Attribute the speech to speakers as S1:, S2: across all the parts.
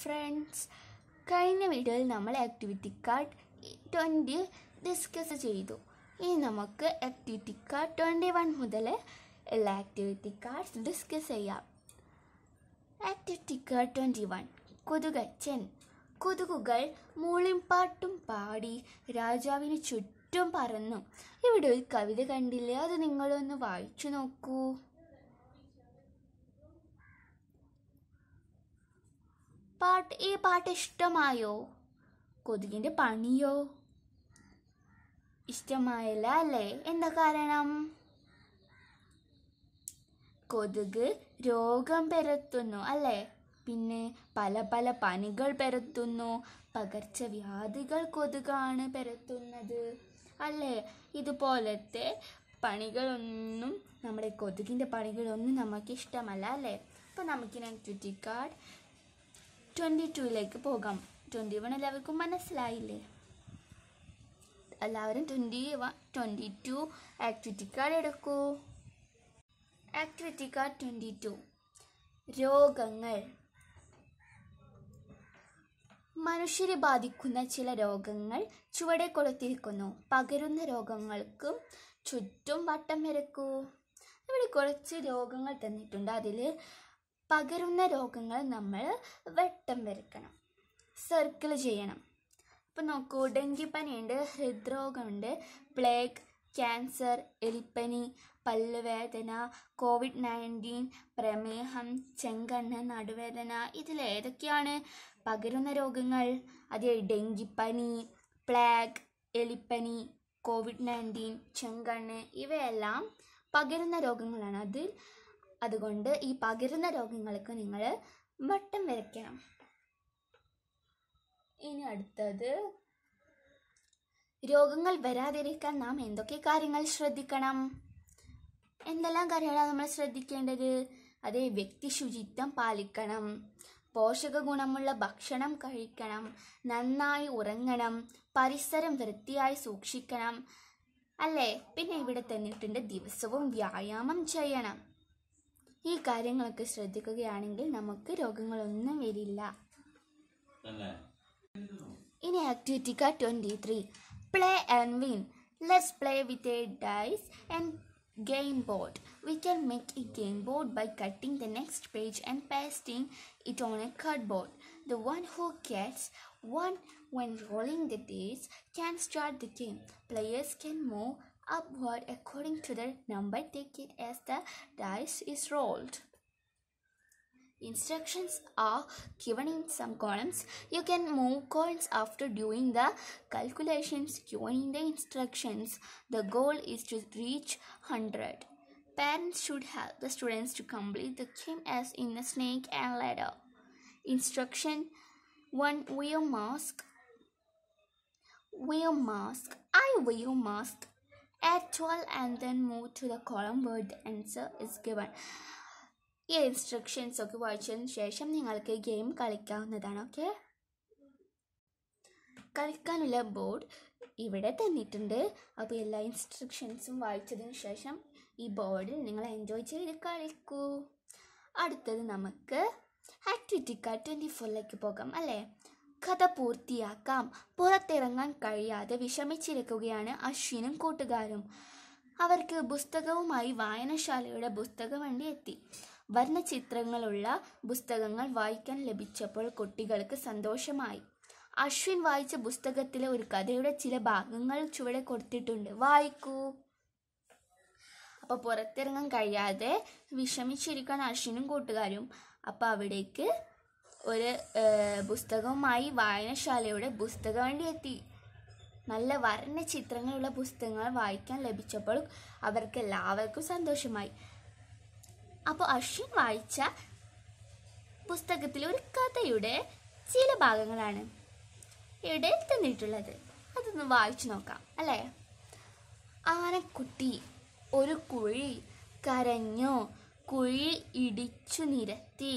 S1: Friends കഴിഞ്ഞ വീഡിയോയിൽ നമ്മൾ ആക്ടിവിറ്റി കാർഡ് ട്വൻറ്റി ഡിസ്കസ് ചെയ്തു ഇനി നമുക്ക് ആക്ടിവിറ്റി കാർഡ് ട്വൻറ്റി വൺ മുതൽ എല്ലാ ആക്ടിവിറ്റി കാർഡ്സ് ഡിസ്കസ് ചെയ്യാം ആക്ടിവിറ്റി കാർഡ് ട്വൻറ്റി വൺ കൊതുകച്ചൻ കൊതുകുകൾ പാട്ടും പാടി രാജാവിന് ചുറ്റും പറന്നു ഇവിടെ ഒരു കവിത കണ്ടില്ലേ അത് നിങ്ങളൊന്ന് വായിച്ചു നോക്കൂ പാട്ട് ഈ പാട്ട് ഇഷ്ടമായോ കൊതുകിൻ്റെ പണിയോ ഇഷ്ടമായില്ല അല്ലേ എന്താ കാരണം കൊതുക് രോഗം പരത്തുന്നു അല്ലേ പിന്നെ പല പല പനികൾ പരത്തുന്നു പകർച്ചവ്യാധികൾ കൊതുകാണ് പരത്തുന്നത് അല്ലേ ഇതുപോലത്തെ പണികളൊന്നും നമ്മുടെ കൊതുകിൻ്റെ പണികളൊന്നും നമുക്ക് ഇഷ്ടമല്ല അല്ലേ അപ്പോൾ നമുക്കിനെ ചുറ്റിക്കാട് ട്വൻറ്റി ടുവിലേക്ക് പോകാം ട്വൻറ്റി വൺ എല്ലാവർക്കും മനസ്സിലായില്ലേ എല്ലാവരും twenty one twenty two activity card എടുക്കൂ ആക്ടിവിറ്റി കാർഡ് ട്വൻറ്റി ടു രോഗങ്ങൾ മനുഷ്യരെ ബാധിക്കുന്ന ചില രോഗങ്ങൾ ചുവടെ കൊടുത്തിരിക്കുന്നു പകരുന്ന രോഗങ്ങൾക്കും ചുറ്റും വട്ടം വരക്കൂ ഇവിടെ കുറച്ച് രോഗങ്ങൾ തന്നിട്ടുണ്ട് അതിൽ പകരുന്ന രോഗങ്ങൾ നമ്മൾ വട്ടം വരക്കണം സർക്കിൾ ചെയ്യണം ഇപ്പം നോക്കൂ ഡെങ്കിപ്പനിയുണ്ട് ഹൃദ്രോഗമുണ്ട് പ്ലേഗ് ക്യാൻസർ എലിപ്പനി പല്ലുവേദന കോവിഡ് നയൻറ്റീൻ പ്രമേഹം ചെങ്കണ്ണ നടുവേദന ഇതിലേതൊക്കെയാണ് പകരുന്ന രോഗങ്ങൾ അതേ ഡെങ്കിപ്പനി പ്ലാഗ് എലിപ്പനി കോവിഡ് നയൻറ്റീൻ ചെങ്കണ്ണ് ഇവയെല്ലാം പകരുന്ന രോഗങ്ങളാണ് അതിൽ അതുകൊണ്ട് ഈ പകരുന്ന രോഗങ്ങൾക്ക് നിങ്ങൾ വട്ടം വരയ്ക്കണം ഇനി അടുത്തത് രോഗങ്ങൾ വരാതിരിക്കാൻ നാം എന്തൊക്കെ കാര്യങ്ങൾ ശ്രദ്ധിക്കണം എന്തെല്ലാം കാര്യങ്ങളാണ് നമ്മൾ ശ്രദ്ധിക്കേണ്ടത് അതേ വ്യക്തി ശുചിത്വം പാലിക്കണം പോഷക ഗുണമുള്ള ഭക്ഷണം കഴിക്കണം നന്നായി ഉറങ്ങണം പരിസരം വൃത്തിയായി സൂക്ഷിക്കണം അല്ലേ പിന്നെ ഇവിടെ തന്നിട്ടുണ്ട് ദിവസവും വ്യായാമം ചെയ്യണം ഈ കാര്യങ്ങളൊക്കെ ശ്രദ്ധിക്കുകയാണെങ്കിൽ നമുക്ക് രോഗങ്ങളൊന്നും വരില്ല ഇനി ആക്ടിവിറ്റി കാ twenty three play and win let's play with a dice and game board. We can make a game board by cutting the next page and pasting it on a cardboard. The one who gets one when rolling the dice can start the game. Players can move upward according to the number taken as the dice is rolled. Instructions are given in some columns. You can move coins after doing the calculations during the instructions. The goal is to reach 100. Parents should help the students to complete the game as in the snake and ladder. Instruction 1. Wear mask. Wear mask. I wear mask. at all and then move to the column where the answer is given ഈ instructions ഒക്കെ വായിച്ചതിന് ശേഷം നിങ്ങൾക്ക് game കളിക്കാവുന്നതാണ് okay കളിക്കാനുള്ള board ഇവിടെ തന്നിട്ടുണ്ട് അപ്പോൾ എല്ലാ ഇൻസ്ട്രക്ഷൻസും വായിച്ചതിന് ശേഷം ഈ ബോർഡിൽ നിങ്ങൾ എൻജോയ് ചെയ്ത് കളിക്കൂ അടുത്തത് നമുക്ക് ആക്ടിവിറ്റി കാർഡ് ട്വൻറ്റി ഫോറിലേക്ക് പോകാം അല്ലേ കഥ പൂർത്തിയാക്കാം പുറത്തിറങ്ങാൻ കഴിയാതെ വിഷമിച്ചിരിക്കുകയാണ് അശ്വിനും കൂട്ടുകാരും അവർക്ക് പുസ്തകവുമായി വായനശാലയുടെ പുസ്തക വണ്ടി എത്തി വർണ്ണചിത്രങ്ങളുള്ള പുസ്തകങ്ങൾ വായിക്കാൻ ലഭിച്ചപ്പോൾ കുട്ടികൾക്ക് സന്തോഷമായി അശ്വിൻ വായിച്ച പുസ്തകത്തിലെ ഒരു കഥയുടെ ചില ഭാഗങ്ങൾ ചുവടെ കൊടുത്തിട്ടുണ്ട് വായിക്കൂ അപ്പോൾ പുറത്തിറങ്ങാൻ കഴിയാതെ വിഷമിച്ചിരിക്കാൻ അശ്വിനും കൂട്ടുകാരും അപ്പോൾ അവിടേക്ക് ഒരു പുസ്തകവുമായി വായനശാലയുടെ പുസ്തകവണ്ടി എത്തി നല്ല വർണ്ണ ചിത്രങ്ങളുള്ള പുസ്തകങ്ങൾ വായിക്കാൻ ലഭിച്ചപ്പോൾ അവർക്ക് എല്ലാവർക്കും സന്തോഷമായി അപ്പോൾ അശ്വിൻ വായിച്ച പുസ്തകത്തിലെ ഒരു കഥയുടെ ചില ഭാഗങ്ങളാണ് ഇവിടെ തന്നിട്ടുള്ളത് അതൊന്ന് വായിച്ചു നോക്കാം അല്ലേ ആനക്കുട്ടി ഒരു കുഴി കരഞ്ഞു കുഴി ഇടിച്ചു നിരത്തി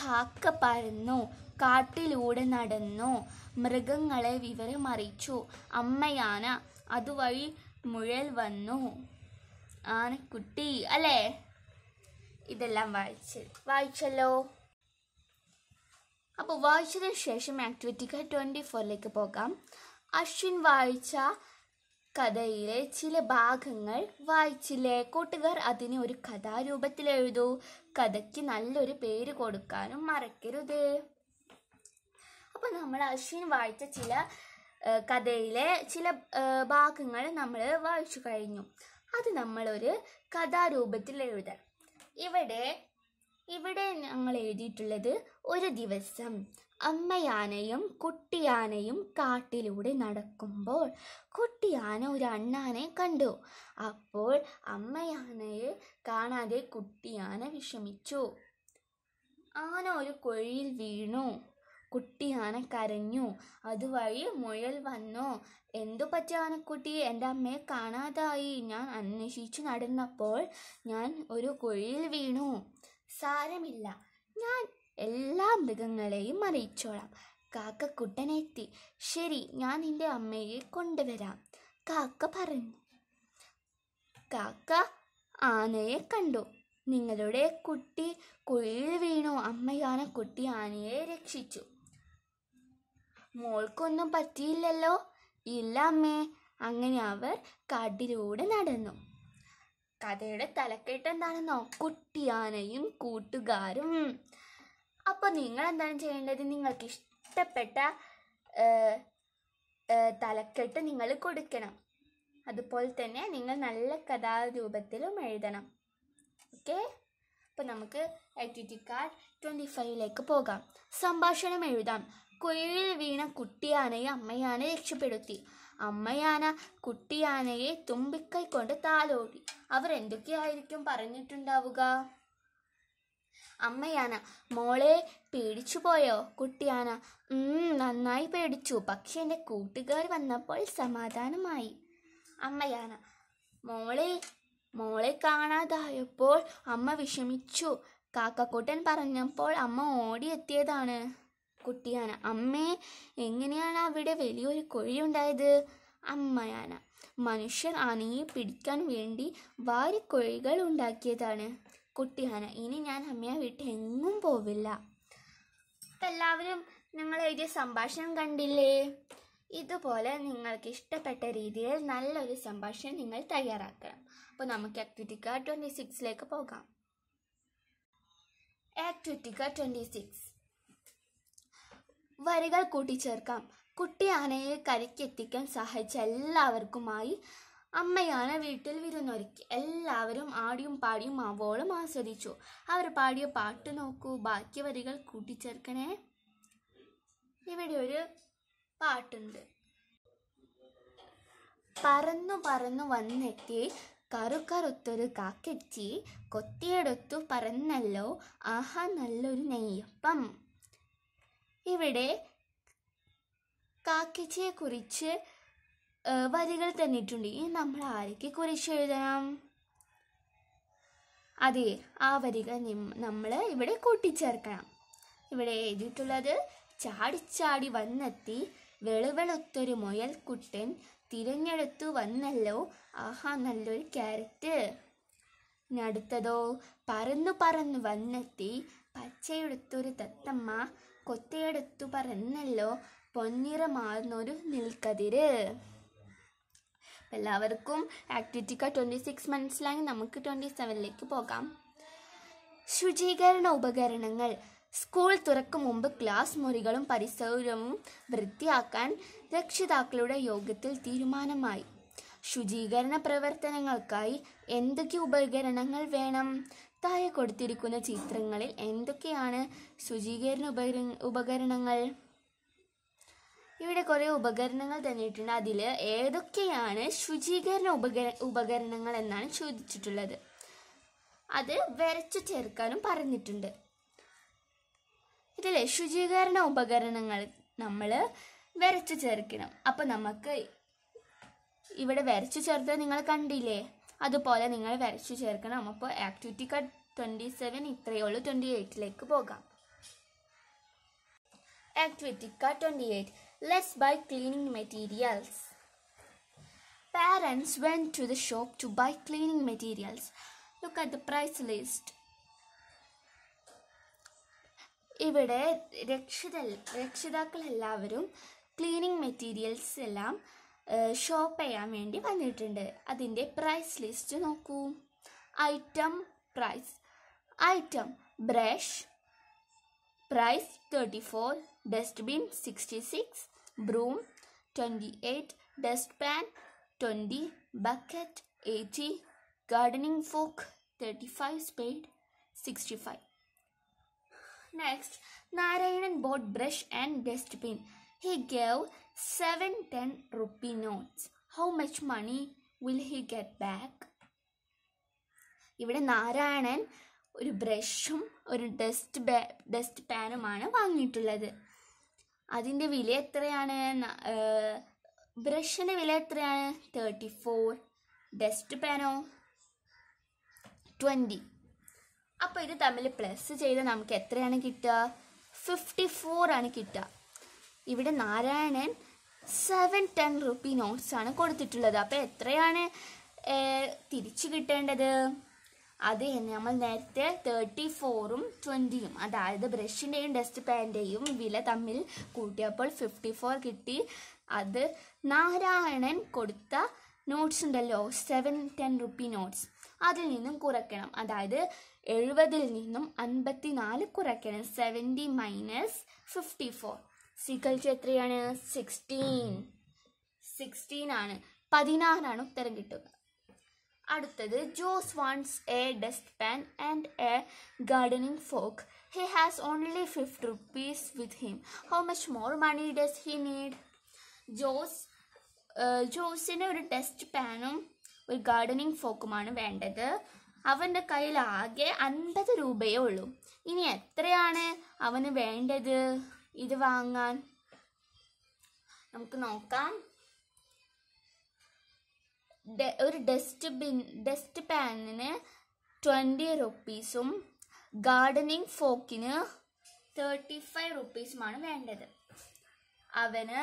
S1: കാക്ക പറന്നു കാട്ടിലൂടെ നടന്നു മൃഗങ്ങളെ വിവരമറിയിച്ചു അമ്മയാന അതുവഴി മുഴൽ വന്നു ആനക്കുട്ടി അല്ലേ ഇതെല്ലാം വായിച്ച് വായിച്ചല്ലോ അപ്പോൾ വായിച്ചതിന് ശേഷം ആക്ടിവിറ്റിക്ക് ട്വൻറ്റി ഫോറിലേക്ക് പോകാം അശ്വിൻ വായിച്ച കഥയിലെ ചില ഭാഗങ്ങൾ വായിച്ചില്ലേ കൂട്ടുകാർ അതിനെ ഒരു കഥാരൂപത്തിൽ എഴുതൂ കഥയ്ക്ക് നല്ലൊരു പേര് കൊടുക്കാനും മറക്കരുത് അപ്പോൾ നമ്മൾ അശ്വിൻ വായിച്ച ചില കഥയിലെ ചില ഭാഗങ്ങൾ നമ്മൾ വായിച്ചു കഴിഞ്ഞു അത് നമ്മളൊരു കഥാരൂപത്തിൽ എഴുതാം ഇവിടെ ഇവിടെ ഞങ്ങൾ എഴുതിയിട്ടുള്ളത് ഒരു ദിവസം അമ്മയാനയും കുട്ടിയാനയും കാട്ടിലൂടെ നടക്കുമ്പോൾ കുട്ടിയാന ഒരു അണ്ണാനെ കണ്ടു അപ്പോൾ അമ്മയാനയെ കാണാതെ കുട്ടിയാന വിഷമിച്ചു ആന ഒരു കുഴിയിൽ വീണു കുട്ടിയാന കരഞ്ഞു അതുവഴി മുയൽ വന്നു എന്തു പറ്റി ആനക്കുട്ടി എൻ്റെ അമ്മയെ കാണാതായി ഞാൻ അന്വേഷിച്ചു നടന്നപ്പോൾ ഞാൻ ഒരു കുഴിയിൽ വീണു സാരമില്ല ഞാൻ എല്ലാ മൃഗങ്ങളെയും അറിയിച്ചോളാം കാക്ക എത്തി ശരി ഞാൻ നിന്റെ അമ്മയെ കൊണ്ടുവരാം കാക്ക പറഞ്ഞു കാക്ക ആനയെ കണ്ടു നിങ്ങളുടെ കുട്ടി കുഴിയിൽ വീണു അമ്മയാന കുട്ടി ആനയെ രക്ഷിച്ചു മോൾക്കൊന്നും പറ്റിയില്ലല്ലോ ഇല്ല അമ്മേ അങ്ങനെ അവർ കാട്ടിലൂടെ നടന്നു കഥയുടെ തലക്കെട്ട് എന്താണെന്നോ കുട്ടിയാനയും കൂട്ടുകാരും അപ്പോൾ നിങ്ങൾ എന്താണ് ചെയ്യേണ്ടത് നിങ്ങൾക്ക് ഇഷ്ടപ്പെട്ട തലക്കെട്ട് നിങ്ങൾ കൊടുക്കണം അതുപോലെ തന്നെ നിങ്ങൾ നല്ല കഥാരൂപത്തിലും എഴുതണം ഓക്കെ അപ്പോൾ നമുക്ക് ആക്ടിവിറ്റി കാർഡ് ട്വൻറ്റി ഫൈവിലേക്ക് പോകാം സംഭാഷണം എഴുതാം കുഴിയിൽ വീണ കുട്ടിയാനയെ അമ്മയാനെ രക്ഷപ്പെടുത്തി അമ്മയാന കുട്ടിയാനയെ തുമ്പിക്കൈ കൊണ്ട് താലോടി അവർ എന്തൊക്കെയായിരിക്കും പറഞ്ഞിട്ടുണ്ടാവുക അമ്മയാന മോളെ പോയോ കുട്ടിയാന നന്നായി പേടിച്ചു പക്ഷെ എൻ്റെ കൂട്ടുകാർ വന്നപ്പോൾ സമാധാനമായി അമ്മയാന മോളെ മോളെ കാണാതായപ്പോൾ അമ്മ വിഷമിച്ചു കാക്കക്കൂട്ടൻ പറഞ്ഞപ്പോൾ അമ്മ ഓടിയെത്തിയതാണ് കുട്ടിയാന അമ്മേ എങ്ങനെയാണ് അവിടെ വലിയൊരു കുഴിയുണ്ടായത് അമ്മയാന മനുഷ്യർ ആനയെ പിടിക്കാൻ വേണ്ടി വാരിക്കുഴികൾ ഉണ്ടാക്കിയതാണ് കുട്ടിയാണ് ഇനി ഞാൻ അമ്മയെ വീട്ടിൽ എങ്ങും പോവില്ല അപ്പം എല്ലാവരും ഞങ്ങൾ എഴുതിയ സംഭാഷണം കണ്ടില്ലേ ഇതുപോലെ നിങ്ങൾക്ക് ഇഷ്ടപ്പെട്ട രീതിയിൽ നല്ലൊരു സംഭാഷണം നിങ്ങൾ തയ്യാറാക്കണം അപ്പോൾ നമുക്ക് ആക്ടിവിറ്റി കാർഡ് ട്വൻറ്റി സിക്സിലേക്ക് പോകാം ആക്ടിവിറ്റി കാർഡ് ട്വൻറ്റി സിക്സ് വരികൾ കൂട്ടിച്ചേർക്കാം കുട്ടിയാനയെ കരയ്ക്കെത്തിക്കാൻ സഹായിച്ച എല്ലാവർക്കുമായി അമ്മയാണ് വീട്ടിൽ വിരുന്നൊരുക്കി എല്ലാവരും ആടിയും പാടിയും അവളും ആസ്വദിച്ചു അവർ പാടിയ പാട്ട് നോക്കൂ ബാക്കി വരികൾ കൂട്ടിച്ചേർക്കണേ ഇവിടെ ഒരു പാട്ടുണ്ട് പറന്നു പറന്നു വന്നെത്തി കറുക്കറുത്തൊരു കാക്കച്ചി കൊത്തിയെടുത്തു പറന്നല്ലോ ആഹാ നല്ലൊരു നെയ്യപ്പം ഇവിടെ കാക്കച്ചിയെക്കുറിച്ച് വരികൾ തന്നിട്ടുണ്ട് ഇനി നമ്മൾ ആരൊക്കെ കുറിച്ച് എഴുതണം അതെ ആ വരികൾ നമ്മൾ ഇവിടെ കൂട്ടിച്ചേർക്കണം ഇവിടെ എഴുതിയിട്ടുള്ളത് ചാടിച്ചാടി വന്നെത്തി വെളുവെളുത്തൊരു മുയൽക്കുട്ടൻ തിരഞ്ഞെടുത്തു വന്നല്ലോ ആഹാ നല്ലൊരു ക്യാരറ്റ് ഇനി അടുത്തതോ പറന്നു പറന്നു വന്നെത്തി പച്ചയെടുത്തൊരു തത്തമ്മ കൊത്തയെടുത്തു പറന്നല്ലോ മാറുന്നൊരു നിൽക്കതിര് എല്ലാവർക്കും എല്ലാവർക്കും ആക്ടിവിറ്റിക്ക് ട്വൻറ്റി സിക്സ് മന്ത്സിലായി നമുക്ക് ട്വൻറ്റി സെവനിലേക്ക് പോകാം ശുചീകരണ ഉപകരണങ്ങൾ സ്കൂൾ തുറക്കും മുമ്പ് ക്ലാസ് മുറികളും പരിസരവും വൃത്തിയാക്കാൻ രക്ഷിതാക്കളുടെ യോഗത്തിൽ തീരുമാനമായി ശുചീകരണ പ്രവർത്തനങ്ങൾക്കായി എന്തൊക്കെ ഉപകരണങ്ങൾ വേണം താഴെ കൊടുത്തിരിക്കുന്ന ചിത്രങ്ങളിൽ എന്തൊക്കെയാണ് ശുചീകരണ ഉപകരണങ്ങൾ ഇവിടെ കുറേ ഉപകരണങ്ങൾ തന്നിട്ടുണ്ട് അതിൽ ഏതൊക്കെയാണ് ശുചീകരണ ഉപകര ഉപകരണങ്ങൾ എന്നാണ് ചോദിച്ചിട്ടുള്ളത് അത് വരച്ചു ചേർക്കാനും പറഞ്ഞിട്ടുണ്ട് ഇതിലെ ശുചീകരണ ഉപകരണങ്ങൾ നമ്മൾ വരച്ചു ചേർക്കണം അപ്പം നമുക്ക് ഇവിടെ വരച്ചു ചേർത്ത് നിങ്ങൾ കണ്ടില്ലേ അതുപോലെ നിങ്ങൾ വരച്ചു ചേർക്കണം അപ്പോൾ ആക്ടിവിറ്റി കാർഡ് ട്വൻറ്റി സെവൻ ഇത്രയേ ഉള്ളൂ ട്വൻറ്റി എയ്റ്റിലേക്ക് പോകാം activity card twenty eight Let's buy cleaning materials. Parents went to the shop to buy cleaning materials. Look at the price list. ഇവിടെ രക്ഷിത രക്ഷിതാക്കളെല്ലാവരും ക്ലീനിങ് മെറ്റീരിയൽസ് എല്ലാം ഷോപ്പ് ചെയ്യാൻ വേണ്ടി വന്നിട്ടുണ്ട് അതിൻ്റെ പ്രൈസ് ലിസ്റ്റ് നോക്കൂ item price item brush price thirty four dustbin sixty six broom 28 dustpan 20 bucket 80 gardening fork 35 spade 65 next narayanan bought brush and dustbin he gave 7 10 rupee notes how much money will he get back ഇവിടെ നാരായണൻ ഒരു ബ്രഷും ഒരു dust dust പാനുമാണ് വാങ്ങിയിട്ടുള്ളത് അതിൻ്റെ വില എത്രയാണ് ബ്രഷിൻ്റെ വില എത്രയാണ് thirty four ഡെസ്റ്റ് പാനോ ട്വൻറ്റി അപ്പോൾ ഇത് തമ്മിൽ പ്ലസ് ചെയ്ത് നമുക്ക് എത്രയാണ് കിട്ടുക ഫിഫ്റ്റി ഫോർ ആണ് കിട്ടുക ഇവിടെ നാരായണൻ സെവൻ ടെൻ റുപ്പി നോട്ട്സ് ആണ് കൊടുത്തിട്ടുള്ളത് അപ്പോൾ എത്രയാണ് തിരിച്ചു കിട്ടേണ്ടത് അത് തന്നെ നമ്മൾ നേരത്തെ തേർട്ടി ഫോറും ട്വൻറ്റിയും അതായത് ബ്രഷിൻ്റെയും ഡസ്റ്റ് പാൻ്റെയും വില തമ്മിൽ കൂട്ടിയപ്പോൾ ഫിഫ്റ്റി ഫോർ കിട്ടി അത് നാരായണൻ കൊടുത്ത നോട്ട്സ് ഉണ്ടല്ലോ സെവൻ ടെൻ റുപ്പി നോട്ട്സ് അതിൽ നിന്നും കുറയ്ക്കണം അതായത് എഴുപതിൽ നിന്നും അൻപത്തി നാല് കുറയ്ക്കണം സെവൻറ്റി മൈനസ് ഫിഫ്റ്റി ഫോർ സീക്കൽച്ച് എത്രയാണ് സിക്സ്റ്റീൻ സിക്സ്റ്റീൻ ആണ് പതിനാറാണ് ഉത്തരം കിട്ടുക അടുത്തത് Jose wants a dustpan and a gardening fork he has only fifty rupees with him how much more money does he need Jose ജോസിന് ഒരു ഡസ്റ്റ് പാനും ഒരു ഗാർഡനിങ് ഫോക്കുമാണ് വേണ്ടത് അവൻ്റെ കയ്യിൽ ആകെ അൻപത് രൂപയേ ഉള്ളൂ ഇനി എത്രയാണ് അവന് വേണ്ടത് ഇത് വാങ്ങാൻ നമുക്ക് നോക്കാം ഒരു ഡസ്റ്റ് ബിൻ ഡസ്റ്റ് പാനിന് ട്വൻറ്റി റുപ്പീസും ഗാർഡനിങ് ഫോക്കിന് തേർട്ടി ഫൈവ് റുപ്പീസുമാണ് വേണ്ടത് അവന്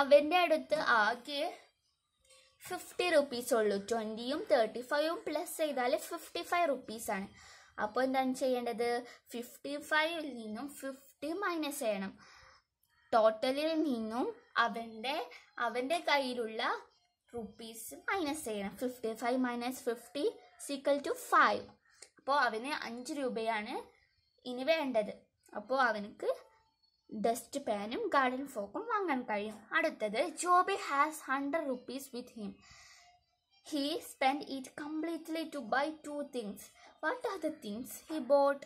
S1: അവൻ്റെ അടുത്ത് ആകെ ഫിഫ്റ്റി റുപ്പീസ് ഉള്ളൂ ട്വൻറ്റിയും തേർട്ടി ഫൈവും പ്ലസ് ചെയ്താൽ ഫിഫ്റ്റി ഫൈവ് റുപ്പീസാണ് അപ്പോൾ എന്താണ് ചെയ്യേണ്ടത് ഫിഫ്റ്റി ഫൈവിൽ നിന്നും ഫിഫ്റ്റി മൈനസ് ചെയ്യണം ടോട്ടലിൽ നിന്നും അവൻ്റെ അവൻ്റെ കയ്യിലുള്ള റുപ്പീസ് മൈനസ് ചെയ്യണം fifty five minus fifty equal to five അപ്പോൾ അവന് അഞ്ച് രൂപയാണ് ഇനി വേണ്ടത് അപ്പോൾ അവനക്ക് ഡസ്റ്റ് പാനും ഗാർഡൻ ഫോക്കും വാങ്ങാൻ കഴിയും അടുത്തത് Joby has hundred rupees with him he spend it completely to buy two things what are the things he bought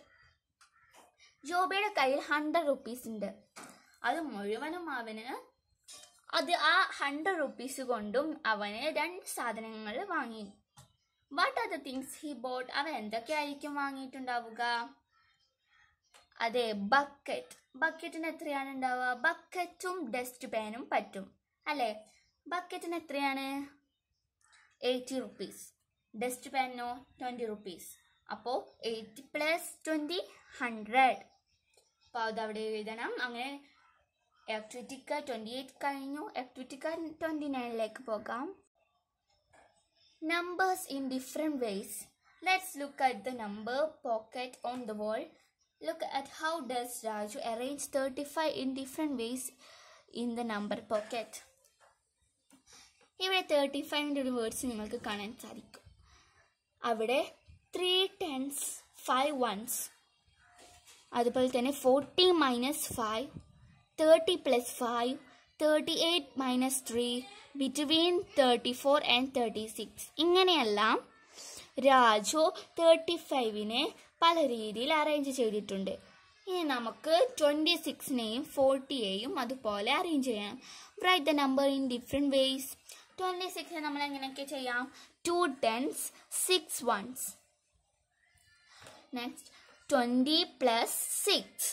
S1: ജോബിയുടെ കയ്യിൽ ഹൺഡ്രഡ് റുപ്പീസ് ഉണ്ട് അത് മുഴുവനും അവന് അത് ആ ഹൺഡ്രഡ് റുപ്പീസ് കൊണ്ടും അവന് രണ്ട് സാധനങ്ങൾ വാങ്ങി what are the things he bought അവൻ എന്തൊക്കെയായിരിക്കും വാങ്ങിയിട്ടുണ്ടാവുക അതെ ബക്കറ്റ് ബക്കറ്റിന് എത്രയാണ് ഉണ്ടാവുക ബക്കറ്റും ഡസ്റ്റ് പാനും പറ്റും അല്ലേ ബക്കറ്റിന് എത്രയാണ് എയ്റ്റി റുപ്പീസ് ഡസ്റ്റ് പാനോ ട്വൻറ്റി റുപ്പീസ് അപ്പോൾ എയ്റ്റി പ്ലസ് ട്വൻറ്റി ഹൺഡ്രഡ് അപ്പോൾ അവിടെ എഴുതണം അങ്ങനെ ആക്ടിവിറ്റിക്ക ട്വൻറ്റി എയ്റ്റ് കഴിഞ്ഞു ആക്ടിവിറ്റിക്ക ട്വൻറ്റി നയനിലേക്ക് പോകാം numbers in different ways let's look at the number pocket on the wall look at how does Raju arrange thirty five in different ways in the number pocket ഇവിടെ തേർട്ടി ഫൈവിൻ്റെ ഒരു വേർഡ്സ് നിങ്ങൾക്ക് കാണാൻ സാധിക്കും അവിടെ ത്രീ ടെൻസ് ഫൈവ് വൺസ് അതുപോലെ തന്നെ forty minus five thirty plus five thirty eight minus three between thirty four and thirty six ഇങ്ങനെയെല്ലാം രാജു തേർട്ടി ഫൈവിനെ പല രീതിയിൽ അറേഞ്ച് ചെയ്തിട്ടുണ്ട് ഇനി നമുക്ക് ട്വൻറ്റി സിക്സിനെയും ഫോർട്ടിയെയും അതുപോലെ അറേഞ്ച് ചെയ്യാം write the number in different ways twenty സിക്സിനെ നമ്മൾ എങ്ങനെയൊക്കെ ചെയ്യാം two tens six ones next twenty plus six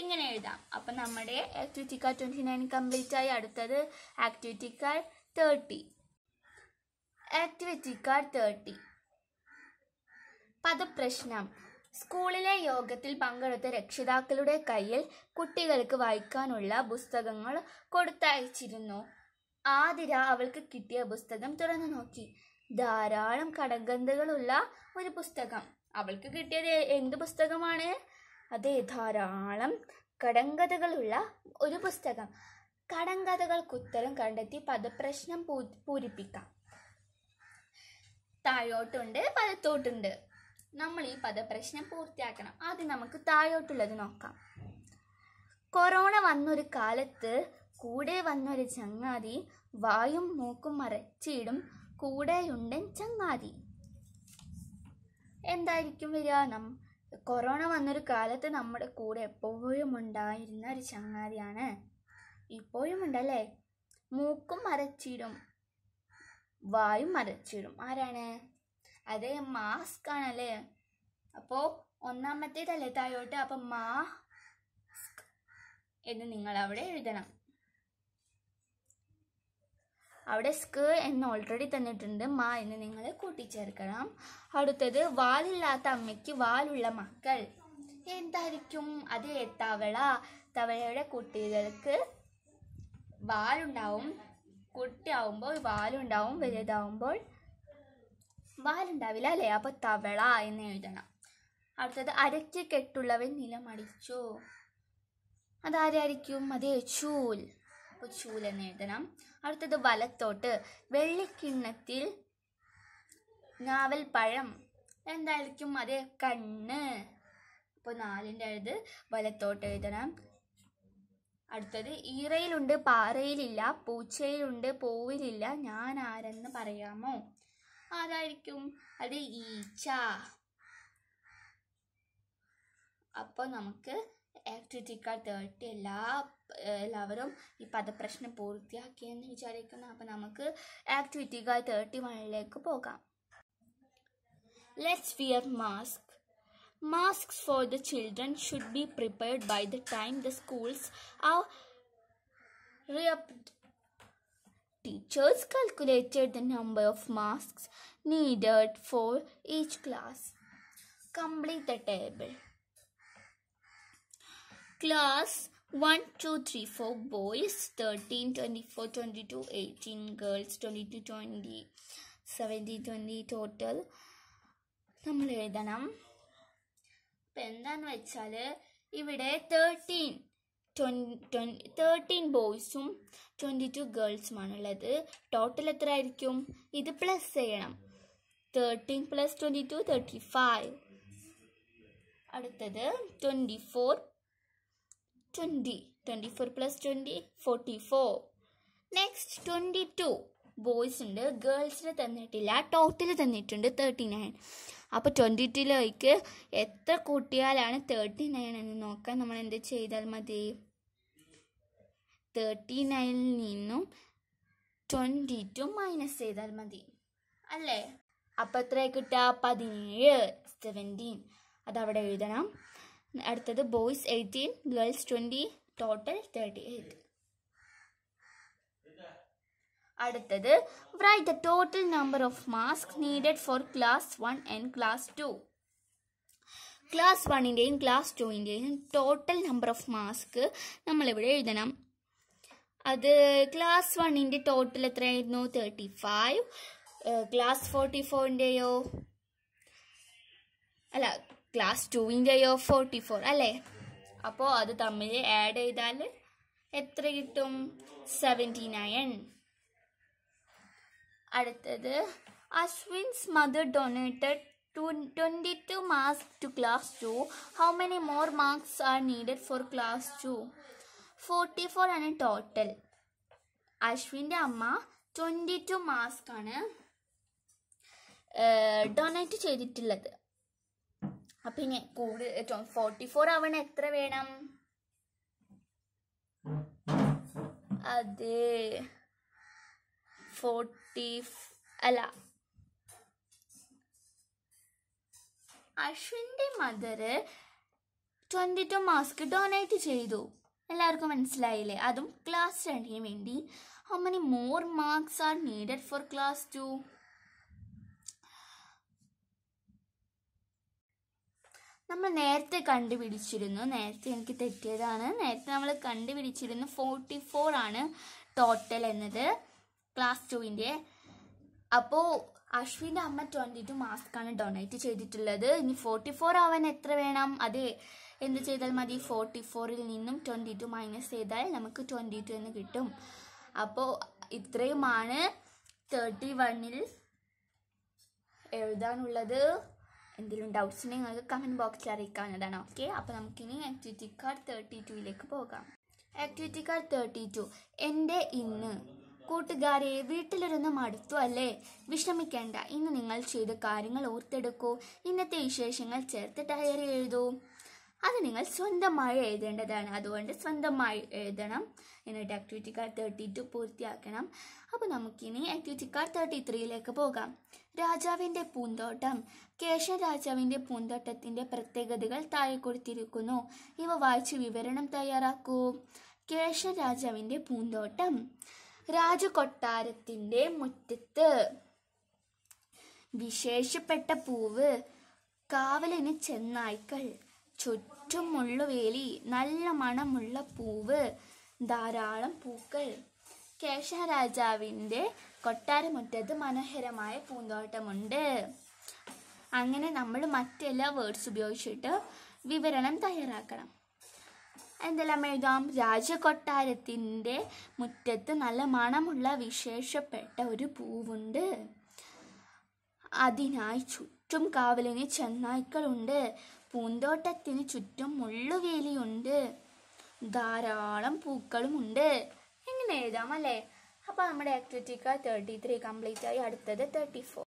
S1: ഇങ്ങനെ എഴുതാം അപ്പം നമ്മുടെ activity card twenty nine complete ആയി അടുത്തത് activity card thirty activity card thirty പദപ്രശ്നം സ്കൂളിലെ യോഗത്തിൽ പങ്കെടുത്ത രക്ഷിതാക്കളുടെ കയ്യിൽ കുട്ടികൾക്ക് വായിക്കാനുള്ള പുസ്തകങ്ങൾ കൊടുത്തയച്ചിരുന്നു ആതിര അവൾക്ക് കിട്ടിയ പുസ്തകം തുറന്നു നോക്കി ധാരാളം കടങ്കന്ധകളുള്ള ഒരു പുസ്തകം അവൾക്ക് കിട്ടിയത് എന്ത് പുസ്തകമാണ് അതെ ധാരാളം കടങ്കഥകളുള്ള ഒരു പുസ്തകം ഉത്തരം കണ്ടെത്തി പദപ്രശ്നം പൂരിപ്പിക്കാം താഴോട്ടുണ്ട് വലത്തോട്ടുണ്ട് നമ്മൾ ഈ പദപ്രശ്നം പൂർത്തിയാക്കണം ആദ്യം നമുക്ക് താഴോട്ടുള്ളത് നോക്കാം കൊറോണ വന്നൊരു കാലത്ത് കൂടെ വന്നൊരു ചങ്ങാതി വായും മൂക്കും മറച്ചിടും കൂടെയുണ്ടൻ ചങ്ങാതി എന്തായിരിക്കും വരിക നം കൊറോണ വന്നൊരു കാലത്ത് നമ്മുടെ കൂടെ എപ്പോഴും ഉണ്ടായിരുന്ന ഒരു ചങ്ങാതിയാണ് ഇപ്പോഴും ഉണ്ടല്ലേ മൂക്കും മരച്ചിടും വായും മരച്ചിടും ആരാണ് അത് മാസ്ക് ആണല്ലേ അപ്പോ ഒന്നാമത്തേതല്ലേ തായോട്ട് അപ്പൊ മാസ്ക് എന്ന് നിങ്ങൾ അവിടെ എഴുതണം അവിടെ സ്ക് എന്ന് ഓൾറെഡി തന്നിട്ടുണ്ട് മാ എന്ന് നിങ്ങൾ കൂട്ടിച്ചേർക്കണം അടുത്തത് വാലില്ലാത്ത അമ്മയ്ക്ക് വാലുള്ള മക്കൾ എന്തായിരിക്കും അത് തവള തവളയുടെ കുട്ടികൾക്ക് വാലുണ്ടാവും കുട്ടിയാവുമ്പോൾ വാലുണ്ടാവും വലുതാവുമ്പോൾ വാലുണ്ടാവില്ല അല്ലേ അപ്പോൾ തവള എന്ന് എഴുതണം അടുത്തത് അരക്കി കെട്ടുള്ളവൻ നിലമടിച്ചു അതാരായിരിക്കും അതേ ചൂൽ ചൂല എന്ന് എഴുതണം അടുത്തത് വലത്തോട്ട് വെള്ളിക്കിണ്ണത്തിൽ നാവൽ പഴം എന്തായിരിക്കും അത് കണ്ണ് അപ്പോൾ നാലിൻ്റെ അടുത്ത് വലത്തോട്ട് എഴുതണം അടുത്തത് ഈറയിലുണ്ട് പാറയിലില്ല പൂച്ചയിലുണ്ട് പൂവിലില്ല ഞാൻ ആരെന്ന് പറയാമോ അതായിരിക്കും അത് ഈച്ച അപ്പോൾ നമുക്ക് ആക്ടിവിറ്റിക്കാർ എല്ലാ എല്ലാവരും ഈ പദപ്രശ്നം പൂർത്തിയാക്കിയെന്ന് വിചാരിക്കുന്നു അപ്പം നമുക്ക് ആക്ടിവിറ്റിക്കാർ തേർട്ടി വണ്ണിലേക്ക് പോകാം let's wear mask mask for the children should be prepared by the time the schools ആ teachers calculated the number of mask need for each class complete the table Class 1, 2, 3, 4 boys, 13, 24, 22, 18 girls, 22, 20, 70, 20 total. നമ്മൾ എഴുതണം ഇപ്പം എന്താണെന്ന് വെച്ചാൽ ഇവിടെ thirteen ട്വൻ thirteen ബോയ്സും twenty two ഗേൾസുമാണ് ഉള്ളത് ടോട്ടൽ എത്ര ആയിരിക്കും ഇത് പ്ലസ് ചെയ്യണം thirteen plus twenty two thirty five അടുത്തത് twenty four four plus plus forty four next twenty two boys ഉണ്ട് ഗേൾസിന് തന്നിട്ടില്ല ടോട്ടൽ തന്നിട്ടുണ്ട് തേർട്ടി നയൻ അപ്പോൾ ട്വൻറ്റി ടുയിലേക്ക് എത്ര കൂട്ടിയാലാണ് തേർട്ടി നയൻ എന്ന് നോക്കാൻ നമ്മൾ എന്ത് ചെയ്താൽ മതി തേർട്ടി നയനിൽ നിന്നും ട്വൻറ്റി ടു മൈനസ് ചെയ്താൽ മതി അല്ലേ അപ്പോൾ എത്ര കിട്ടുക പതിനേഴ് സെവൻറ്റീൻ അതവിടെ എഴുതണം അടുത്തത് boys eighteen girls twenty total thirty eight അടുത്തത് write the total number of mask needed for class one and class two class വണ്ണിൻ്റെയും ക്ലാസ് ടുവിൻ്റെയും ടോട്ടൽ നമ്പർ ഓഫ് മാസ്ക് നമ്മളിവിടെ എഴുതണം അത് ക്ലാസ് വണ്ണിൻ്റെ ടോട്ടൽ എത്രയായിരുന്നു തേർട്ടി ഫൈവ് ക്ലാസ് ഫോർട്ടി ഫോറിൻ്റെയോ അല്ല ക്ലാസ് ടുവിൻ്റെ ഓ ഫോർട്ടി ഫോർ അല്ലേ അപ്പോൾ അത് തമ്മിൽ ആഡ് ചെയ്താൽ എത്ര കിട്ടും സെവൻറ്റി നയൻ അടുത്തത് Ashwin's mother donated two twenty two masks to class two how many more masks are needed for class two forty four ആണ് ടോട്ടൽ അശ്വിൻ്റെ അമ്മ ട്വൻറ്റി ടു മാർക്സ് ആണ് ഡൊണേറ്റ് ചെയ്തിട്ടുള്ളത് അപ്പൊ ഇനി കൂടുതൽ ഫോർട്ടി ഫോർ ആവണ എത്ര വേണം അതെ ഫോർട്ടി അല്ല അശ്വിന്റെ mother twenty two mask donate ചെയ്തു എല്ലാവർക്കും മനസ്സിലായില്ലേ അതും ക്ലാസ് രണ്ടിന് വേണ്ടി how many more masks are needed for class two നമ്മൾ നേരത്തെ കണ്ടുപിടിച്ചിരുന്നു നേരത്തെ എനിക്ക് തെറ്റിയതാണ് നേരത്തെ നമ്മൾ കണ്ടുപിടിച്ചിരുന്നു ഫോർട്ടി ഫോർ ആണ് ടോട്ടൽ എന്നത് ക്ലാസ് ടുവിൻ്റെ അപ്പോൾ അശ്വിൻ്റെ അമ്മ ട്വൻറ്റി ടു മാസ്ക്കാണ് ഡൊണേറ്റ് ചെയ്തിട്ടുള്ളത് ഇനി ഫോർട്ടി ഫോർ ആവാൻ എത്ര വേണം അതെ എന്ത് ചെയ്താൽ മതി ഫോർട്ടി ഫോറിൽ നിന്നും ട്വൻറ്റി ടു മൈനസ് ചെയ്താൽ നമുക്ക് ട്വൻറ്റി ടു എന്ന് കിട്ടും അപ്പോൾ ഇത്രയുമാണ് തേർട്ടി വണ്ണിൽ എഴുതാനുള്ളത് എന്തെങ്കിലും ഡൗട്ട്സ് ഉണ്ടെങ്കിൽ നിങ്ങൾക്ക് കമൻറ്റ് ബോക്സിൽ അറിയിക്കാവുന്നതാണ് ഓക്കെ അപ്പോൾ നമുക്കിനി ആക്ടിവിറ്റി കാർഡ് തേർട്ടി ടുവിലേക്ക് പോകാം ആക്ടിവിറ്റി കാർഡ് തേർട്ടി ടു എൻ്റെ ഇന്ന് കൂട്ടുകാരെ വീട്ടിലിരുന്ന് മടുത്തു അല്ലേ വിഷമിക്കേണ്ട ഇന്ന് നിങ്ങൾ ചെയ്ത കാര്യങ്ങൾ ഓർത്തെടുക്കൂ ഇന്നത്തെ വിശേഷങ്ങൾ ചേർത്ത് ഡയറി എഴുതൂ അത് നിങ്ങൾ സ്വന്തമായി എഴുതേണ്ടതാണ് അതുകൊണ്ട് സ്വന്തമായി എഴുതണം എന്നിട്ട് ആക്ടിവിറ്റി കാർഡ് തേർട്ടി ടു പൂർത്തിയാക്കണം അപ്പോൾ നമുക്കിനി ആക്ടിവിറ്റി കാർഡ് തേർട്ടി ത്രീയിലേക്ക് പോകാം രാജാവിൻ്റെ പൂന്തോട്ടം കേശവ രാജാവിൻ്റെ പൂന്തോട്ടത്തിൻ്റെ പ്രത്യേകതകൾ താഴെ കൊടുത്തിരിക്കുന്നു ഇവ വായിച്ച് വിവരണം തയ്യാറാക്കൂ കേശവ രാജാവിൻ്റെ പൂന്തോട്ടം രാജകൊട്ടാരത്തിൻ്റെ മുറ്റത്ത് വിശേഷപ്പെട്ട പൂവ് കാവലിന് ചെന്നായ്ക്കൾ ചുറ്റും മുള്ളുവേലി നല്ല മണമുള്ള പൂവ് ധാരാളം പൂക്കൾ കേശരാജാവിൻ്റെ കൊട്ടാരമുറ്റത്ത് മനോഹരമായ പൂന്തോട്ടമുണ്ട് അങ്ങനെ നമ്മൾ മറ്റെല്ലാ വേർഡ്സ് ഉപയോഗിച്ചിട്ട് വിവരണം തയ്യാറാക്കണം എന്തെല്ലാം എഴുതാം രാജകൊട്ടാരത്തിൻ്റെ മുറ്റത്ത് നല്ല മണമുള്ള വിശേഷപ്പെട്ട ഒരു പൂവുണ്ട് അതിനായി ചുറ്റും കാവലിന് ചെന്നായ്ക്കളുണ്ട് പൂന്തോട്ടത്തിന് ചുറ്റും മുള്ളുവേലിയുണ്ട് ധാരാളം പൂക്കളുമുണ്ട് എങ്ങനെ എഴുതാം അല്ലേ അപ്പോൾ നമ്മുടെ activity card thirty three complete ആയി അടുത്തത് thirty four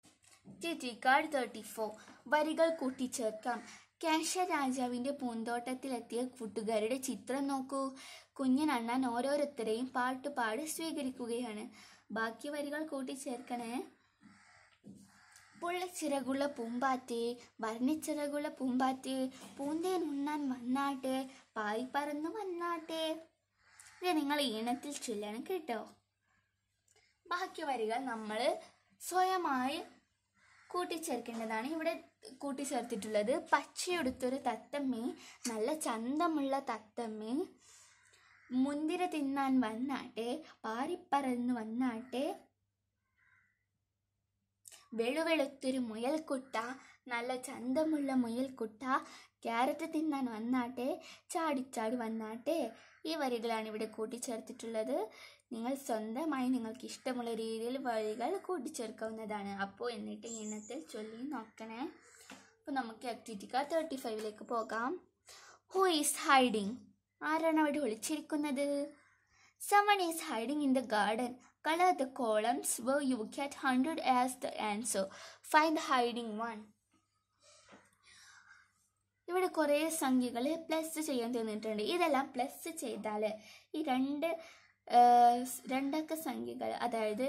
S1: activity card thirty four വരികൾ കൂട്ടിച്ചേർക്കാം കേശ രാജാവിൻ്റെ പൂന്തോട്ടത്തിലെത്തിയ കൂട്ടുകാരുടെ ചിത്രം നോക്കൂ കുഞ്ഞൻ അണ്ണാൻ ഓരോരുത്തരെയും പാട്ടുപാട് സ്വീകരിക്കുകയാണ് ബാക്കി വരികൾ കൂട്ടിച്ചേർക്കണേ പുള്ളിച്ചിറകുള്ള പൂമ്പാറ്റ് വർണ്ണിച്ചിറകുള്ള പൂമ്പാറ്റ് പൂന്തേൻ ഉണ്ണാൻ വന്നാട്ടെ പായി പറന്നു വന്നാട്ടെ ഇത് നിങ്ങൾ ഈണത്തിൽ ചൊല്ലണം കേട്ടോ ബാക്കി വരികൾ നമ്മൾ സ്വയമായി കൂട്ടിച്ചേർക്കേണ്ടതാണ് ഇവിടെ കൂട്ടിച്ചേർത്തിട്ടുള്ളത് പച്ചയെടുത്തൊരു തത്തമ്മേ നല്ല ചന്തമുള്ള തത്തമ്മേ മുന്തിര തിന്നാൻ വന്നാട്ടെ പാരിപ്പറന്ന് വന്നാട്ടെ വെളുവെളുത്തൊരു മുയൽക്കുട്ട നല്ല ചന്തമുള്ള മുയൽക്കുട്ട ക്യാരറ്റ് തിന്നാൻ വന്നാട്ടെ ചാടിച്ചാടി വന്നാട്ടെ ഈ വരികളാണ് ഇവിടെ കൂട്ടിച്ചേർത്തിട്ടുള്ളത് നിങ്ങൾ സ്വന്തമായി നിങ്ങൾക്ക് ഇഷ്ടമുള്ള രീതിയിൽ വരികൾ കൂട്ടിച്ചേർക്കാവുന്നതാണ് അപ്പോൾ എന്നിട്ട് എണ്ണത്തിൽ ചൊല്ലി നോക്കണേ അപ്പോൾ നമുക്ക് ആക്ടിവിറ്റി ആക്ടിവിറ്റിക്ക് തേർട്ടി ഫൈവിലേക്ക് പോകാം ഹു ഈസ് ഹൈഡിങ് ആരാണ് അവിടെ ഒളിച്ചിരിക്കുന്നത് someone is hiding in the garden colour the columns where you get hundred as the answer the hiding one ഇവിടെ കുറേ സംഖ്യകൾ പ്ലസ് ചെയ്യാൻ തന്നിട്ടുണ്ട് ഇതെല്ലാം പ്ലസ് ചെയ്താൽ ഈ രണ്ട് രണ്ടക്ക സംഖ്യകൾ അതായത്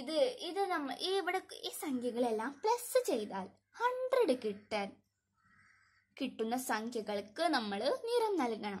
S1: ഇത് ഇത് നമ്മൾ ഈ ഇവിടെ ഈ സംഖ്യകളെല്ലാം പ്ലസ് ചെയ്താൽ ഹൺഡ്രഡ് കിട്ടാൻ കിട്ടുന്ന സംഖ്യകൾക്ക് നമ്മൾ നിറം നൽകണം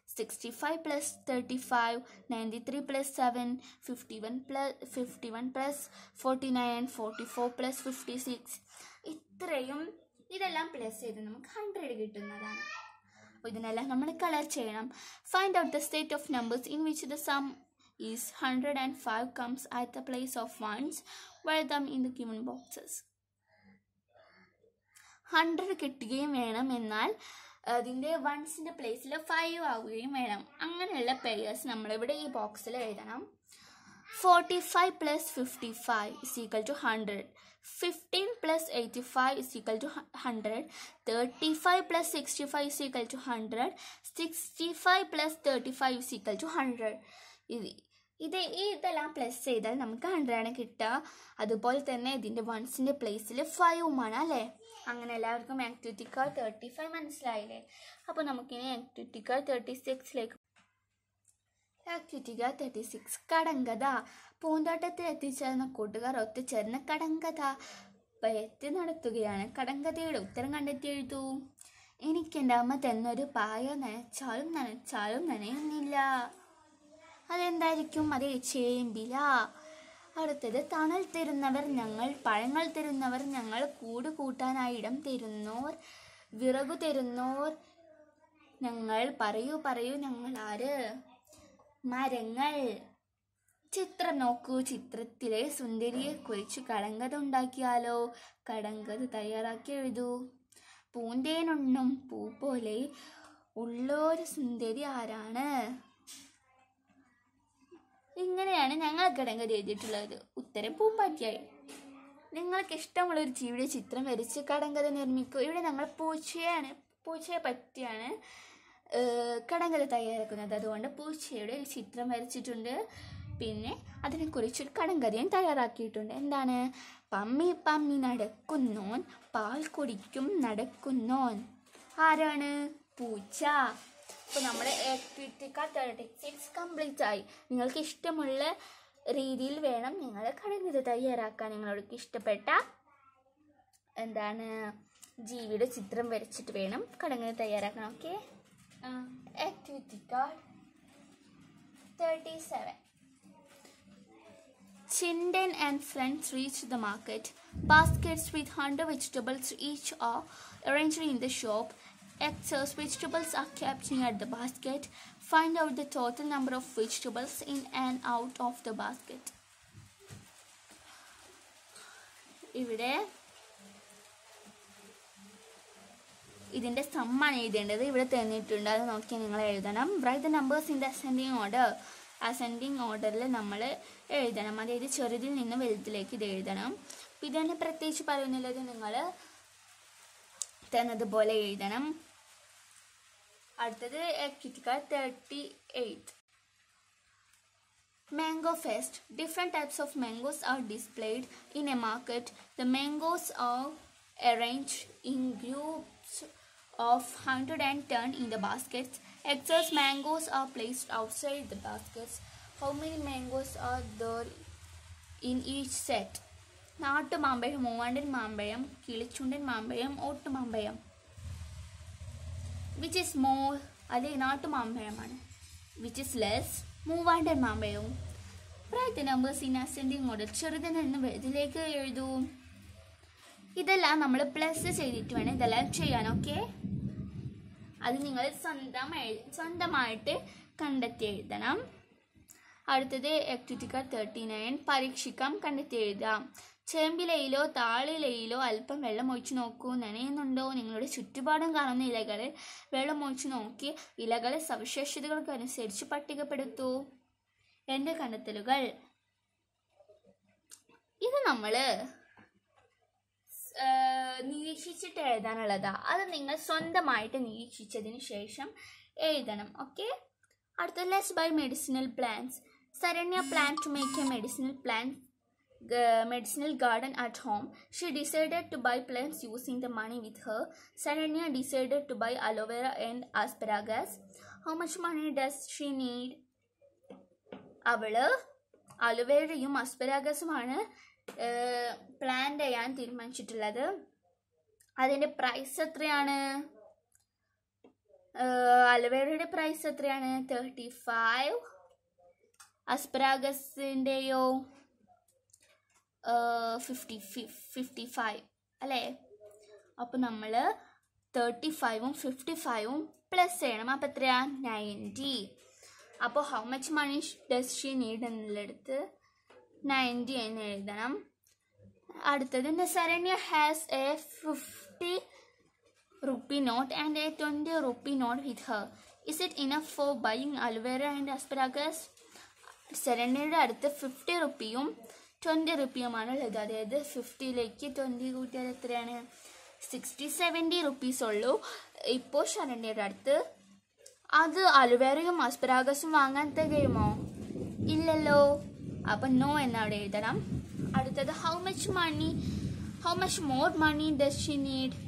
S1: 65 plus 35 93 plus 7 51 plus 51 plus 49 44 plus 56 ഇത്രയും ഇതെല്ലാം പ്ലസ് ചെയ്ത് നമുക്ക് ഹൺഡ്രഡ് കിട്ടുന്നതാണ് അപ്പോൾ ഇതിനെല്ലാം നമ്മൾ കളർ ചെയ്യണം find out the state of numbers in which the sum is hundred and five comes at the place of ones why in the given boxes hundred കിട്ടുകയും വേണം എന്നാൽ അതിൻ്റെ വൺസിൻ്റെ പ്ലേസിൽ ഫൈവ് ആവുകയും വേണം അങ്ങനെയുള്ള പെയേഴ്സ് നമ്മളിവിടെ ഈ ബോക്സിൽ എഴുതണം forty five plus fifty five is equal to hundred fifteen plus eighty five is equal to hundred thirty five plus sixty five is equal to hundred sixty five plus thirty five is equal to hundred ഇത് ഇത് ഈ ഇതെല്ലാം plus ചെയ്താൽ നമുക്ക് ഹൺഡ്രഡാണ് കിട്ടുക അതുപോലെ തന്നെ ഇതിൻ്റെ വൺസിൻ്റെ പ്ലേസിൽ ഫൈവുമാണ് അല്ലേ അങ്ങനെ എല്ലാവർക്കും ആക്ടിവിറ്റി കാർഡ് തേർട്ടി ഫൈവ് മനസ്സിലായില്ലേ അപ്പോൾ നമുക്കിനി ആക്ടിവിറ്റി കാർഡ് തേർട്ടി സിക്സിലേക്ക് ആക്ടിവിറ്റി കാർഡ് തേർട്ടി സിക്സ് കടങ്കഥ പൂന്തോട്ടത്തിൽ എത്തിച്ചേർന്ന കൂട്ടുകാർ ഒത്തുചേർന്ന കടങ്കഥ പയറ്റ് നടത്തുകയാണ് കടങ്കഥയുടെ ഉത്തരം കണ്ടെത്തി എഴുതു എനിക്കെൻ്റെ അമ്മ തന്നൊരു പായ നനച്ചാലും നനച്ചാലും നനയുന്നില്ല അതെന്തായിരിക്കും അത് ചേമ്പില അടുത്തത് തണൽ തരുന്നവർ ഞങ്ങൾ പഴങ്ങൾ തരുന്നവർ ഞങ്ങൾ കൂട് കൂട്ടാനായി ഇടം തരുന്നോർ വിറകു തരുന്നോർ ഞങ്ങൾ പറയൂ പറയൂ ഞങ്ങൾ ആര് മരങ്ങൾ ചിത്രം നോക്കൂ ചിത്രത്തിലെ കുറിച്ച് കടങ്കഥ ഉണ്ടാക്കിയാലോ കടങ്കഥ തയ്യാറാക്കി എഴുതൂ പൂന്തേനൊണ്ണും പൂ പോലെ ഉള്ളൊരു സുന്ദരി ആരാണ് ഇങ്ങനെയാണ് ഞങ്ങൾ ഘടകർ എഴുതിയിട്ടുള്ളത് ഉത്തരം പൂമ്പാറ്റിയായി നിങ്ങൾക്ക് ഇഷ്ടമുള്ള ഒരു ജീവിയുടെ ചിത്രം വരച്ച് കടങ്കഥ നിർമ്മിക്കും ഇവിടെ നമ്മൾ പൂച്ചയാണ് പൂച്ചയെ പറ്റിയാണ് കടങ്കഥ തയ്യാറാക്കുന്നത് അതുകൊണ്ട് പൂച്ചയുടെ ഒരു ചിത്രം വരച്ചിട്ടുണ്ട് പിന്നെ അതിനെക്കുറിച്ചൊരു കടങ്കഥയും തയ്യാറാക്കിയിട്ടുണ്ട് എന്താണ് പമ്മി പമ്മി നടക്കുന്നോൻ പാൽ കുടിക്കും നടക്കുന്നോൻ ആരാണ് പൂച്ച അപ്പോൾ നമ്മുടെ എക്വിറ്റിക്ക തേർട്ടിക്സ് ഇറ്റ്സ് കംപ്ലീറ്റ് ആയി നിങ്ങൾക്ക് ഇഷ്ടമുള്ള രീതിയിൽ വേണം നിങ്ങൾ കടന്നത് തയ്യാറാക്കാൻ നിങ്ങളോട് ഇഷ്ടപ്പെട്ട എന്താണ് ജീവിയുടെ ചിത്രം വരച്ചിട്ട് വേണം കടങ്ങൾ തയ്യാറാക്കണം okay activity card thirty seven Chinden and friends reached the market. Baskets with 100 vegetables each are arranged in the shop. Excess vegetables are kept near the basket. Find out the total number of vegetables in and out of the basket. ഇവിടെ ഇതിൻ്റെ സമ്മാണ് എഴുതേണ്ടത് ഇവിടെ തന്നിട്ടുണ്ട് അത് നോക്കി നിങ്ങൾ എഴുതണം write the numbers in the ascending order ascending ഓർഡറിൽ നമ്മൾ എഴുതണം അതായത് ചെറുതിൽ നിന്ന് വലുതിലേക്ക് ഇത് എഴുതണം ഇതന്നെ പ്രത്യേകിച്ച് പറയുന്നില്ലത് നിങ്ങൾ തന്നതുപോലെ എഴുതണം അടുത്തത് കിറ്റിക്ക thirty eight Mango Fest. Different types of mangoes are displayed in a market. The mangoes are arranged in groups of 110 in the baskets. Excess mangoes are placed outside the baskets. How many mangoes are there in each set? നാട്ടു മാമ്പഴം മൂവാണ്ടൻ മാമ്പഴം കിളിച്ചുണ്ടൻ മാമ്പഴം ഓട്ടു മാമ്പഴം which is more അല്ലെങ്കിൽ നാട്ടു മാമ്പഴമാണ് which is less മൂവാണ്ടൻ മാമ്പഴവും പ്രായത്തെ നമ്പേഴ്സ് ഇൻ അസെൻഡിങ് ഓർഡർ ചെറുതിൽ നിന്ന് വലുതിലേക്ക് എഴുതൂ ഇതെല്ലാം നമ്മൾ പ്ലസ് ചെയ്തിട്ട് വേണം ഇതെല്ലാം ചെയ്യാൻ ഓക്കെ അത് നിങ്ങൾ സ്വന്തമായി സ്വന്തമായിട്ട് കണ്ടെത്തി എഴുതണം അടുത്തത് ആക്ടിവിറ്റി തേർട്ടി നയൻ പരീക്ഷിക്കാം കണ്ടെത്തി എഴുതാം ചേമ്പിലയിലോ താളിലയിലോ അല്പം വെള്ളം ഒഴിച്ചു നോക്കൂ നനയുന്നുണ്ടോ നിങ്ങളുടെ ചുറ്റുപാടും കാണുന്ന ഇലകളിൽ വെള്ളം ഒഴിച്ചു നോക്കി ഇലകളെ സവിശേഷതകൾക്കനുസരിച്ച് പട്ടികപ്പെടുത്തൂ എൻ്റെ കണ്ടെത്തലുകൾ ഇത് നമ്മൾ നിരീക്ഷിച്ചിട്ട് എഴുതാനുള്ളതാ അത് നിങ്ങൾ സ്വന്തമായിട്ട് നിരീക്ഷിച്ചതിന് ശേഷം എഴുതണം ഓക്കെ അടുത്ത let's buy medicinal plants Saranya plant to make a medicinal plant medicinal garden at home, she decided to buy plants using the money with her. Saranya decided to buy aloe vera and asparagus. How much money does she need? അവള് അലുവേരയും അസ്പരാഗസുമാണ് plan ചെയ്യാൻ തീരുമാനിച്ചിട്ടുള്ളത് അതിൻ്റെ price എത്രയാണ് അലുവേരയുടെ price എത്രയാണ് thirty five അസ്പരാഗസിൻ്റെയോ fifty fifty five അല്ലേ അപ്പോൾ നമ്മൾ തേർട്ടി ഫൈവും ഫിഫ്റ്റി ഫൈവും പ്ലസ് ചെയ്യണം അപ്പോൾ എത്രയാ നയൻറ്റി അപ്പോൾ how much money does she need എന്നുള്ളടുത്ത് നയൻറ്റി എന്ന് എഴുതണം അടുത്തത് നെസരണ്യ has a fifty rupee note and a twenty rupee note with her is it enough for buying aloe vera and asparagus സെരണ്യയുടെ അടുത്ത് ഫിഫ്റ്റി റുപ്പിയും ട്വൻറ്റി റുപ്പിയുമാണ് ഉള്ളത് അതായത് ഫിഫ്റ്റിയിലേക്ക് ട്വൻറ്റി കൂട്ടിയാൽ എത്രയാണ് സിക്സ്റ്റി സെവൻറ്റി റുപ്പീസ് ഉള്ളൂ ഇപ്പോൾ ശരണ്യയുടെ അടുത്ത് അത് അലുവേറയും അസ്പരാഗസും വാങ്ങാൻ തികയുമോ ഇല്ലല്ലോ അപ്പം നോ എന്നവിടെ എഴുതണം അടുത്തത് how much money how much more money does she need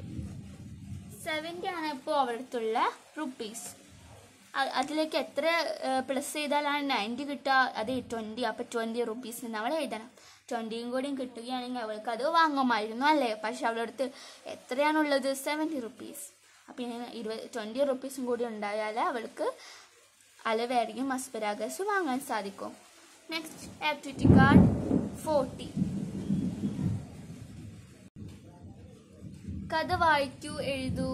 S1: seventy ആണ് ഇപ്പോൾ അവിടുത്തുള്ള റുപ്പീസ് അതിലേക്ക് എത്ര പ്ലസ് ചെയ്താലാണ് നയൻറ്റി കിട്ടുക അതെ ട്വൻറ്റി അപ്പോൾ ട്വൻറ്റി റുപ്പീസ് നമ്മൾ എഴുതണം ട്വൻറ്റിയും കൂടിയും കിട്ടുകയാണെങ്കിൽ അവൾക്ക് അത് വാങ്ങുമായിരുന്നു അല്ലേ പക്ഷെ അവളടുത്ത് എത്രയാണുള്ളത് സെവൻറ്റി റുപ്പീസ് അപ്പം ഇനി ഇരുപത് ട്വൻറ്റി റുപ്പീസും കൂടി ഉണ്ടായാൽ അവൾക്ക് അലവേറെയും അസ്പരാഗസ് വാങ്ങാൻ സാധിക്കും നെക്സ്റ്റ് ആക്ടിവിറ്റി കാർഡ് ഫോർട്ടി കഥ വായിക്കൂ എഴുതൂ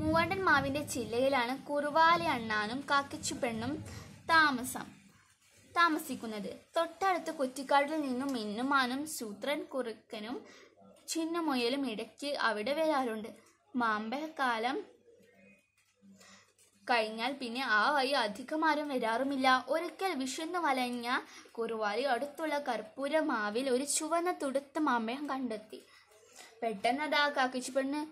S1: മൂവാണ്ടൻ മാവിന്റെ ചില്ലയിലാണ് കുറുവാലി അണ്ണാനും കാക്കച്ചു പെണ്ണും താമസം താമസിക്കുന്നത് തൊട്ടടുത്ത് കുറ്റിക്കാട്ടിൽ നിന്നും മിന്നുമാനും സൂത്രൻ കുറുക്കനും ചിന്നമുയലും ഇടയ്ക്ക് അവിടെ വരാറുണ്ട് മാമ്പഴക്കാലം കഴിഞ്ഞാൽ പിന്നെ ആ വഴി അധികം ആരും വരാറുമില്ല ഒരിക്കൽ വിശന്നു വലഞ്ഞ കുറുവാലി അടുത്തുള്ള കർപ്പൂര മാവിൽ ഒരു ചുവന്ന തുടുത്ത മാമ്പഴം കണ്ടെത്തി പെട്ടെന്ന് അത് പെണ്ണ്